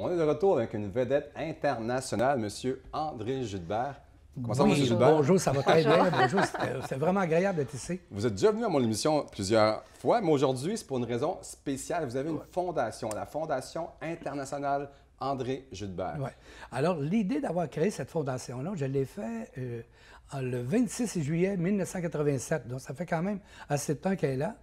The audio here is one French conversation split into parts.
On est de retour avec une vedette internationale, M. André Judbert. Comment Bonjour, ça va très bien. Bonjour, c'est vraiment agréable d'être ici. Vous êtes déjà venu à mon émission plusieurs fois, mais aujourd'hui, c'est pour une raison spéciale. Vous avez une fondation, la Fondation internationale André Judbert. Oui. Alors, l'idée d'avoir créé cette fondation-là, je l'ai fait euh, le 26 juillet 1987, donc ça fait quand même assez de temps qu'elle est là.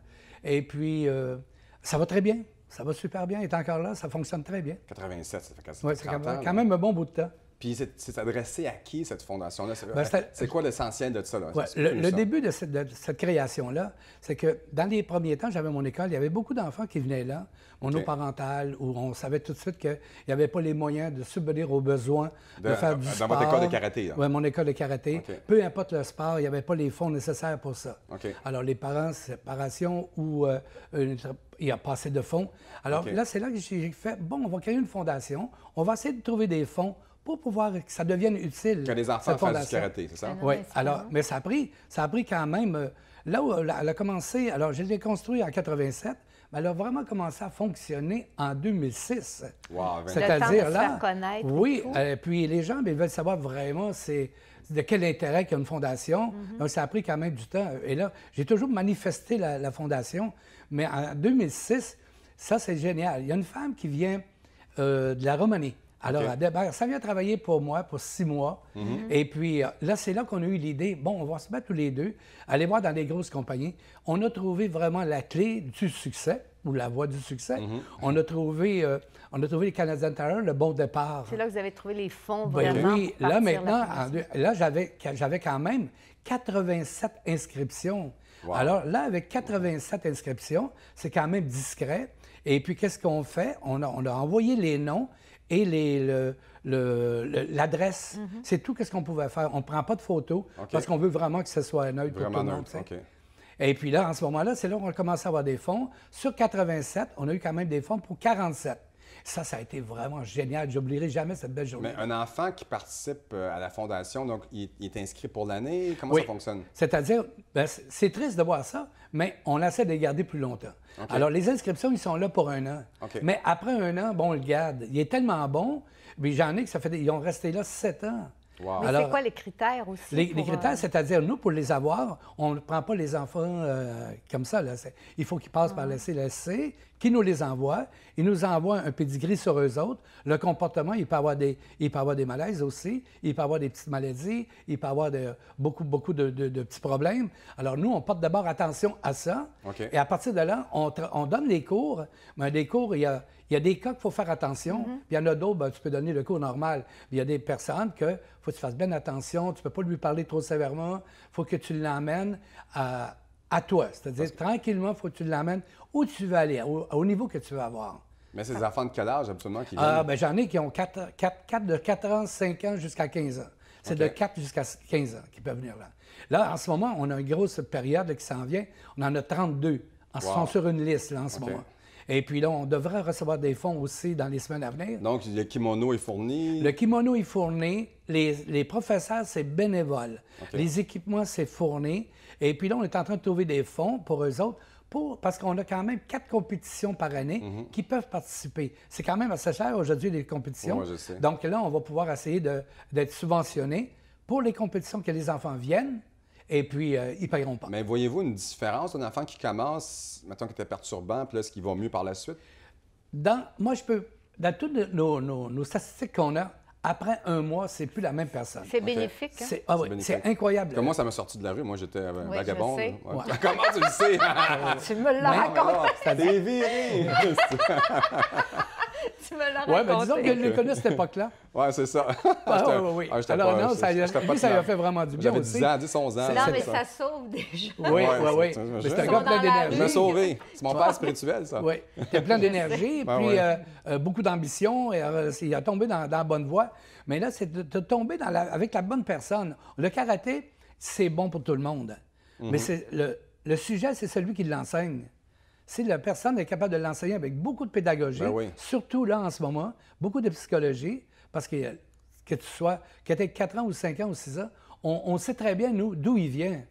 Et puis, euh, ça va très bien. Ça va super bien, il est encore là, ça fonctionne très bien. 87, ça fait Oui, c'est quand, même un bon bout de temps. Puis c'est adressé à qui, cette fondation-là? C'est ben, quoi l'essentiel de ça? le, début de cette, création-là, c'est que dans les premiers temps, j'avais mon école, il y avait beaucoup d'enfants qui venaient là, monoparentales, okay. où on savait tout de suite qu'il n'y avait pas les moyens de subvenir aux besoins de, faire euh, du sport. Dans votre école de karaté? Oui, mon école de karaté. Peu importe le sport, il n'y avait pas les fonds nécessaires pour ça. Alors, les parents, séparation ou euh, il y il a passé de fonds. Alors là, c'est là que j'ai fait, bon, on va créer une fondation, on va essayer de trouver des fonds pour pouvoir que ça devienne utile. Que les enfants fassent du karaté, c'est ça? Ben oui. Ben, alors, mais ça a pris, ça a pris quand même. Euh, là où elle a commencé, alors je l'ai construit en 87, mais elle a vraiment commencé à fonctionner en 2006. Wow, C'est-à-dire là. Connaître oui, et euh, puis les gens, ben, ils veulent savoir vraiment c'est de quel intérêt qu'il y a une fondation. Mhm. Donc ça a pris quand même du temps. Et là, j'ai toujours manifesté la, fondation, mais en 2006, ça c'est génial. Il y a une femme qui vient euh, de la Romanie. Alors, ben, ça vient travailler pour moi pour six mois. Mhm. Et puis, euh, là, c'est là qu'on a eu l'idée, bon, on va se battre tous les deux, aller voir dans les grosses compagnies. On a trouvé vraiment la clé du succès ou la voie du succès. Mhm. On a trouvé, euh, on a trouvé les Canadiens Tire, le bon départ. C'est là que vous avez trouvé les fonds ben vraiment. oui, là maintenant, là j'avais quand même 87 inscriptions. Alors là, avec 87 inscriptions, c'est quand même discret. Et puis qu'est-ce qu'on fait On on a envoyé les noms et l'adresse. Le, mhm. C'est tout quest ce qu'on pouvait faire. On ne prend pas de photos parce qu'on veut vraiment que ce soit neutre pour tout le monde. Et puis là, en ce moment-là, c'est là qu'on a commencé à avoir des fonds. Sur 87, on a eu quand même des fonds pour 47. Ça, ça a été vraiment génial. J'oublierai jamais cette belle journée. Mais un enfant qui participe euh, à la fondation, donc il, est inscrit pour l'année. Comment ça fonctionne? C'est-à-dire, ben, c'est triste de voir ça, mais on essaie de les garder plus longtemps. Alors, les inscriptions, ils sont là pour un an. Mais après un an, bon, on le garde. Il est tellement bon, mais j'en ai que ça fait. Ils ont resté là sept ans. Alors, Mais c'est quoi les critères aussi? Les, critères, euh, c'est-à-dire, nous, pour les avoir, on ne prend pas les enfants euh, comme ça. Il faut qu'ils passent par ah. la CLSC, qui nous les envoie. Ils nous envoient un pedigree sur eux autres. Le comportement, il peut avoir des, il avoir des malaises aussi, il peut avoir des petites maladies, il peut avoir beaucoup, beaucoup de, petits problèmes. Alors nous, on porte d'abord attention à ça. Et à partir de là, on, donne les cours. Mais des cours, il y a, il y a des cas qu'il faut faire attention. Mm-hmm. Puis il y en a d'autres, ben, tu peux donner le cours normal. il y a des personnes que faut que tu fasses bien attention, tu ne peux pas lui parler trop sévèrement, il faut que tu l'emmènes à à toi. C'est-à-dire, tranquillement, il faut que tu l'amènes où tu veux aller, au, niveau que tu veux avoir. Mais c'est des enfants de quel âge, absolument, qui ah, viennent? Ah, j'en ai qui ont 4, 4, 4, de 4 ans, 5 ans jusqu'à 15 ans. C'est de 4 jusqu'à 15 ans qui peuvent venir là. Là, en ce moment, on a une grosse période qui s'en vient. On en a 32. Ils sont sur une liste, là, en ce moment. Et puis là, on devrait recevoir des fonds aussi dans les semaines à venir. Donc, le kimono est fourni? Le kimono est fourni. Les, professeurs, c'est bénévole. Les équipements, c'est fourni. Et puis là, on est en train de trouver des fonds pour eux autres. Pour, parce qu'on a quand même quatre compétitions par année mhm. qui peuvent participer. C'est quand même assez cher aujourd'hui les compétitions. Donc là, on va pouvoir essayer d'être subventionné pour les compétitions que les enfants viennent, et puis euh, ils ne paieront pas. Mais voyez-vous une différence d'un enfant qui commence, maintenant qui était perturbant, puis là, est-ce qu'il va mieux par la suite? Dans, moi, je peux. Dans toutes nos, statistiques qu'on a, après un mois, c'est plus la même personne. C'est bénéfique. Hein? C'est ah, oui, incroyable. Comme moi, ça m'a sorti de la rue. Moi, j'étais un euh, vagabond. Comment tu le sais? tu me l'as raconté. tu me ouais, mais ben, disons que je l'ai à cette époque-là. oui, c'est ça. Ah, ah, Alors, non, ça, lui, a fait vraiment du bien. J'avais 10 ans, 10, 11 ans. Non, mais ça sauve déjà. Oui, oui, oui. C'est un gars plein d'énergie. Je me sauvé. C'est mon père spirituel, ça. Oui. T'es plein d'énergie, ben puis euh, euh, beaucoup d'ambition. Euh, il a tombé dans la bonne voie. Mais là, c'est de tomber avec la bonne personne. Le karaté, c'est bon pour tout le monde. Mm-hmm. Mais le sujet, c'est celui qui l'enseigne si la personne est capable de l'enseigner avec beaucoup de pédagogie, ben surtout là en ce moment, beaucoup de psychologie, parce que que tu sois, que tu aies 4 ans ou 5 ans ou 6 ans, on, sait très bien, d'où il vient.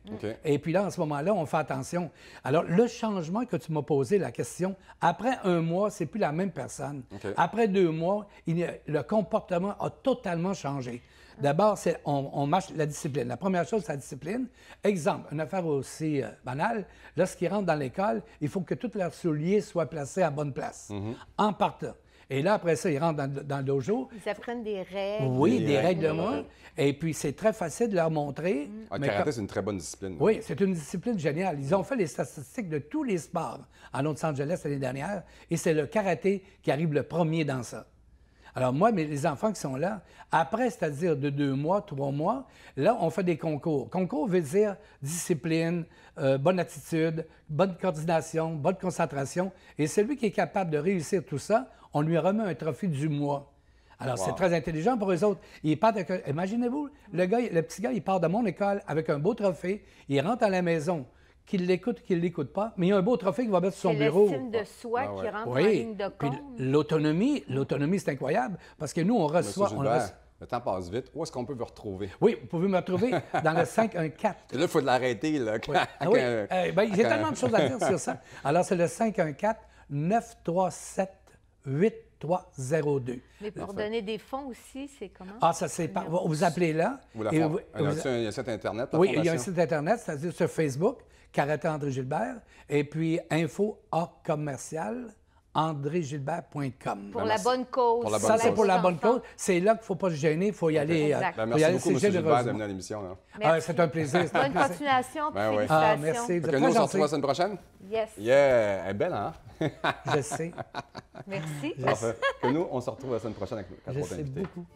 Et puis là, en ce moment-là, on fait attention. Alors, le changement que tu m'as posé, la question, après un mois, c'est plus la même personne. Après deux mois, le comportement a totalement changé. D'abord, on, marche la discipline. La première chose, c'est la discipline. Exemple, une affaire aussi euh, banale, lorsqu'ils rentrent dans l'école, il faut que tous leurs souliers soient placés à bonne place, mhm. en partant. Et là, après ça, ils rentrent dans, le dojo. Ils apprennent des règles. Oui, des, règles, de moi. Et puis, c'est très facile de leur montrer. le mhm. ah, karaté, c'est une très bonne discipline. Oui, c'est une discipline géniale. Ils ont fait les statistiques de tous les sports à Los Angeles l'année dernière. Et c'est le karaté qui arrive le premier dans ça. Alors moi, mais les enfants qui sont là, après, c'est-à-dire de deux mois, trois mois, là, on fait des concours. Concours veut dire discipline, euh, bonne attitude, bonne coordination, bonne concentration. Et celui qui est capable de réussir tout ça, on lui remet un trophée du mois. Alors, c'est très intelligent pour eux autres. Imaginez-vous, le, gars, le petit gars, il part de mon école avec un beau trophée, il rentre à la maison qu'il l'écoute, qu'il ne l'écoute pas, mais il y a un beau trophée qui va mettre sur son bureau. C'est l'estime de ah. soi ah qui rentre en ligne de compte. l'autonomie, l'autonomie, c'est incroyable, parce que nous, on reçoit... Le temps passe vite. Où est-ce qu'on peut vous retrouver? Oui, vous pouvez me retrouver dans le 514. là, il faut l'arrêter. Là, oui. Eh, ben, j'ai tellement de choses à dire sur ça. Alors, c'est le 514 937 8 mais pour donner des fonds aussi, c'est comment? Ah, ça, c'est par... Vous appelez là. Il y a un site Internet. Oui, il y a un site Internet, c'est-à-dire sur Facebook, Carrette André Gilbert, et puis info commercial andrégilbert.com. Ben, pour la bonne cause. ça, c'est pour la bonne cause. C'est là qu'il ne faut pas se gêner, il faut y aller. Exact. Euh, ben, merci beaucoup, M. Gilbert, d'amener à l'émission. Hein. Ah, c'est un plaisir. Bonne continuation, ben ah, Merci. que nous, on se retrouve la semaine prochaine? Yes. Yeah, elle est belle, hein? Je sais. Merci. que nous, on se retrouve la semaine prochaine avec quatre autres beaucoup.